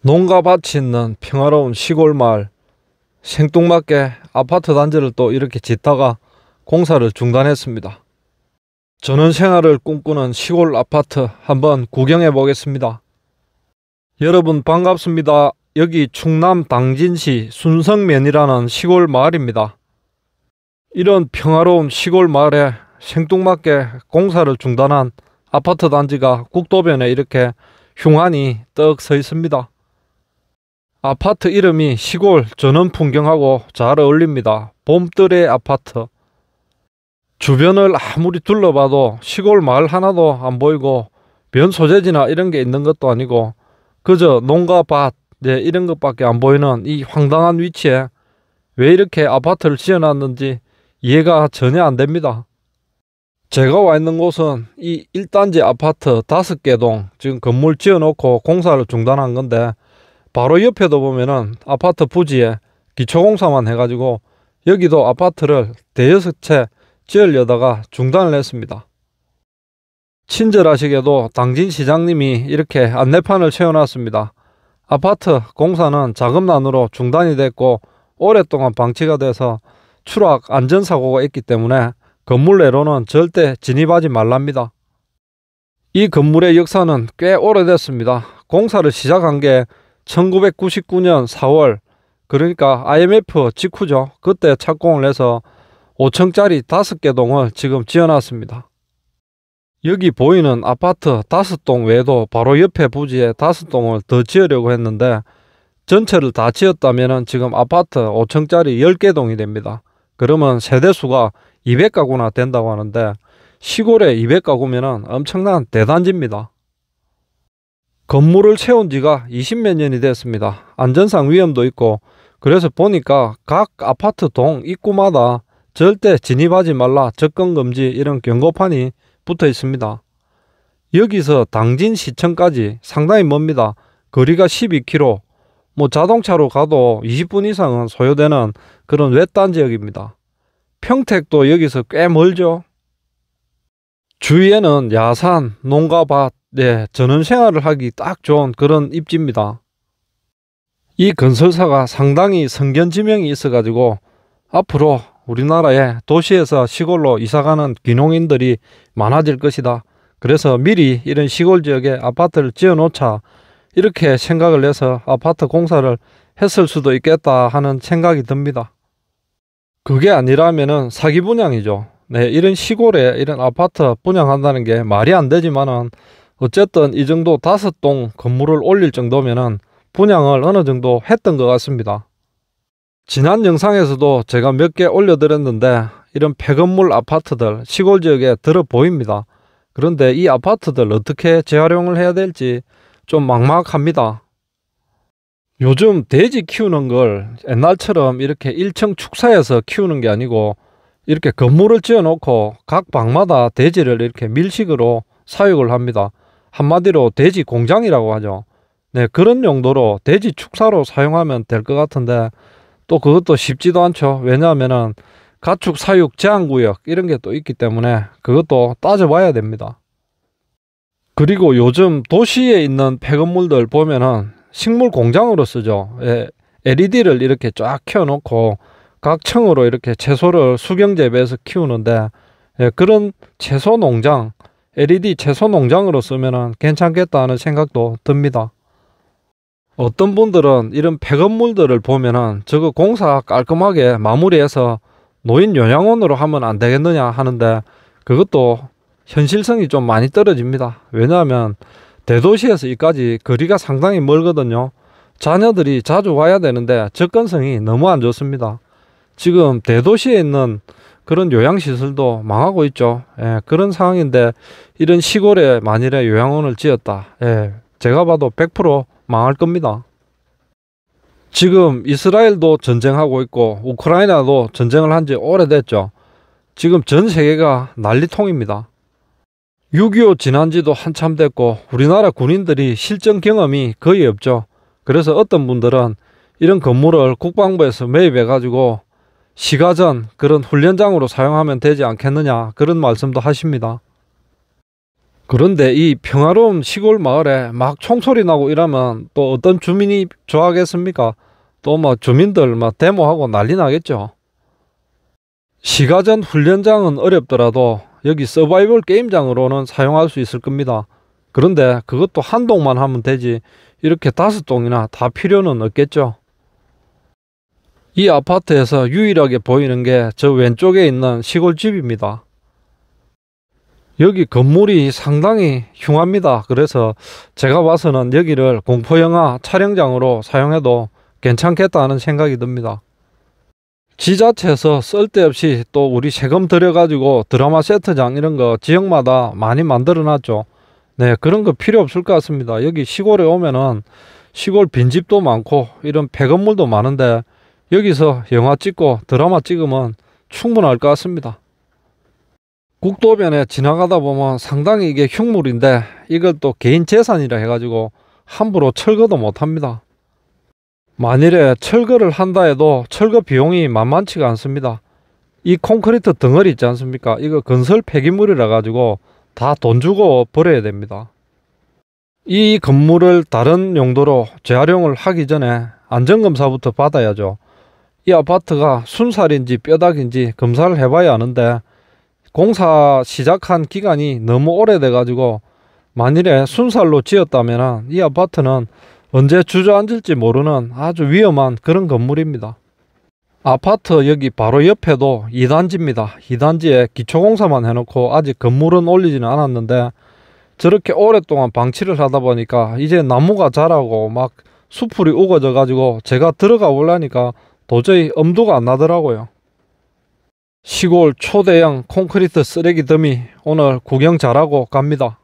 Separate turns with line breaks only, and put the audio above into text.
농가밭이 있는 평화로운 시골 마을 생뚱맞게 아파트 단지를 또 이렇게 짓다가 공사를 중단했습니다. 저는 생활을 꿈꾸는 시골 아파트 한번 구경해 보겠습니다. 여러분 반갑습니다. 여기 충남 당진시 순성면이라는 시골 마을입니다. 이런 평화로운 시골 마을에 생뚱맞게 공사를 중단한 아파트 단지가 국도변에 이렇게 흉한이떡 서 있습니다. 아파트 이름이 시골 전원 풍경하고 잘 어울립니다. 봄들의 아파트. 주변을 아무리 둘러봐도 시골 마을 하나도 안 보이고 면 소재지나 이런 게 있는 것도 아니고 그저 농가 밭 네, 이런 것밖에 안 보이는 이 황당한 위치에 왜 이렇게 아파트를 지어놨는지 이해가 전혀 안 됩니다. 제가 와 있는 곳은 이 1단지 아파트 5개 동 지금 건물 지어놓고 공사를 중단한 건데 바로 옆에도 보면은 아파트 부지에 기초공사만 해가지고 여기도 아파트를 대여섯 채 지으려다가 중단을 했습니다. 친절하시게도 당진 시장님이 이렇게 안내판을 채워놨습니다. 아파트 공사는 자금난으로 중단이 됐고 오랫동안 방치가 돼서 추락 안전사고가 있기 때문에 건물 내로는 절대 진입하지 말랍니다. 이 건물의 역사는 꽤 오래됐습니다. 공사를 시작한 게 1999년 4월 그러니까 IMF 직후죠. 그때 착공을 해서 5층짜리 5개 동을 지금 지어놨습니다. 여기 보이는 아파트 5동 외에도 바로 옆에 부지에 5동을 더 지으려고 했는데 전체를 다 지었다면 지금 아파트 5층짜리 10개 동이 됩니다. 그러면 세대수가 200가구나 된다고 하는데 시골에 200가구면 엄청난 대단지입니다. 건물을 채운 지가 20 몇 년이 됐습니다. 안전상 위험도 있고 그래서 보니까 각 아파트 동 입구마다 절대 진입하지 말라 접근금지 이런 경고판이 붙어 있습니다. 여기서 당진 시청까지 상당히 멉니다. 거리가 12km 뭐 자동차로 가도 20분 이상은 소요되는 그런 외딴 지역입니다. 평택도 여기서 꽤 멀죠. 주위에는 야산, 농가밭, 네, 전원 생활을 하기 딱 좋은 그런 입지입니다. 이 건설사가 상당히 성견지명이 있어가지고 앞으로 우리나라의 도시에서 시골로 이사가는 귀농인들이 많아질 것이다. 그래서 미리 이런 시골 지역에 아파트를 지어놓자 이렇게 생각을 해서 아파트 공사를 했을 수도 있겠다 하는 생각이 듭니다. 그게 아니라면은 사기 분양이죠. 네, 이런 시골에 이런 아파트 분양한다는 게 말이 안 되지만은 어쨌든 이 정도 다섯 동 건물을 올릴 정도면은 분양을 어느 정도 했던 것 같습니다. 지난 영상에서도 제가 몇 개 올려드렸는데 이런 폐건물 아파트들 시골 지역에 들어 보입니다. 그런데 이 아파트들 어떻게 재활용을 해야 될지 좀 막막합니다. 요즘 돼지 키우는 걸 옛날처럼 이렇게 1층 축사에서 키우는 게 아니고 이렇게 건물을 지어 놓고 각 방마다 돼지를 이렇게 밀식으로 사육을 합니다. 한마디로 돼지 공장이라고 하죠. 네, 그런 용도로 돼지 축사로 사용하면 될 것 같은데 또 그것도 쉽지도 않죠. 왜냐하면은 가축 사육 제한 구역 이런 게 또 있기 때문에 그것도 따져봐야 됩니다. 그리고 요즘 도시에 있는 폐건물들 보면은 식물 공장으로 쓰죠. 예, LED를 이렇게 쫙 켜놓고 각 층으로 이렇게 채소를 수경 재배해서 키우는데 예, 그런 채소 농장 LED 채소 농장으로 쓰면 괜찮겠다는 생각도 듭니다. 어떤 분들은 이런 폐건물들을 보면은 저거 공사 깔끔하게 마무리해서 노인 요양원으로 하면 안 되겠느냐 하는데 그것도 현실성이 좀 많이 떨어집니다. 왜냐하면 대도시에서 이까지 거리가 상당히 멀거든요. 자녀들이 자주 와야 되는데 접근성이 너무 안 좋습니다. 지금 대도시에 있는 그런 요양시설도 망하고 있죠. 예, 그런 상황인데 이런 시골에 만일에 요양원을 지었다. 예, 제가 봐도 100% 망할 겁니다. 지금 이스라엘도 전쟁하고 있고 우크라이나도 전쟁을 한 지 오래됐죠. 지금 전 세계가 난리통입니다. 6.25 지난 지도 한참 됐고 우리나라 군인들이 실전 경험이 거의 없죠. 그래서 어떤 분들은 이런 건물을 국방부에서 매입해가지고 시가전 그런 훈련장으로 사용하면 되지 않겠느냐 그런 말씀도 하십니다. 그런데 이 평화로운 시골 마을에 막 총소리 나고 이러면 또 어떤 주민이 좋아하겠습니까? 또 뭐 주민들 막 데모하고 난리 나겠죠. 시가전 훈련장은 어렵더라도 여기 서바이벌 게임장으로는 사용할 수 있을 겁니다. 그런데 그것도 한 동만 하면 되지 이렇게 다섯 동이나 다 필요는 없겠죠. 이 아파트에서 유일하게 보이는 게 저 왼쪽에 있는 시골집입니다. 여기 건물이 상당히 흉합니다. 그래서 제가 와서는 여기를 공포영화 촬영장으로 사용해도 괜찮겠다는 생각이 듭니다. 지자체에서 쓸데없이 또 우리 세금 들여가지고 드라마 세트장 이런 거 지역마다 많이 만들어놨죠. 네, 그런 거 필요 없을 것 같습니다. 여기 시골에 오면은 시골 빈집도 많고 이런 폐건물도 많은데 여기서 영화 찍고 드라마 찍으면 충분할 것 같습니다. 국도변에 지나가다 보면 상당히 이게 흉물인데 이걸 또 개인 재산이라 해가지고 함부로 철거도 못합니다. 만일에 철거를 한다 해도 철거 비용이 만만치가 않습니다. 이 콘크리트 덩어리 있지 않습니까? 이거 건설 폐기물이라 가지고 다 돈 주고 버려야 됩니다. 이 건물을 다른 용도로 재활용을 하기 전에 안전검사부터 받아야죠. 이 아파트가 순살인지 뼈다귀인지 검사를 해봐야 하는데 공사 시작한 기간이 너무 오래돼 가지고 만일에 순살로 지었다면 이 아파트는 언제 주저앉을지 모르는 아주 위험한 그런 건물입니다. 아파트 여기 바로 옆에도 2단지입니다. 2단지에 기초공사만 해놓고 아직 건물은 올리지는 않았는데 저렇게 오랫동안 방치를 하다 보니까 이제 나무가 자라고 막 수풀이 우거져 가지고 제가 들어가 보려니까 도저히 엄두가 안 나더라고요. 시골 초대형 콘크리트 쓰레기 덤이 오늘 구경 잘하고 갑니다.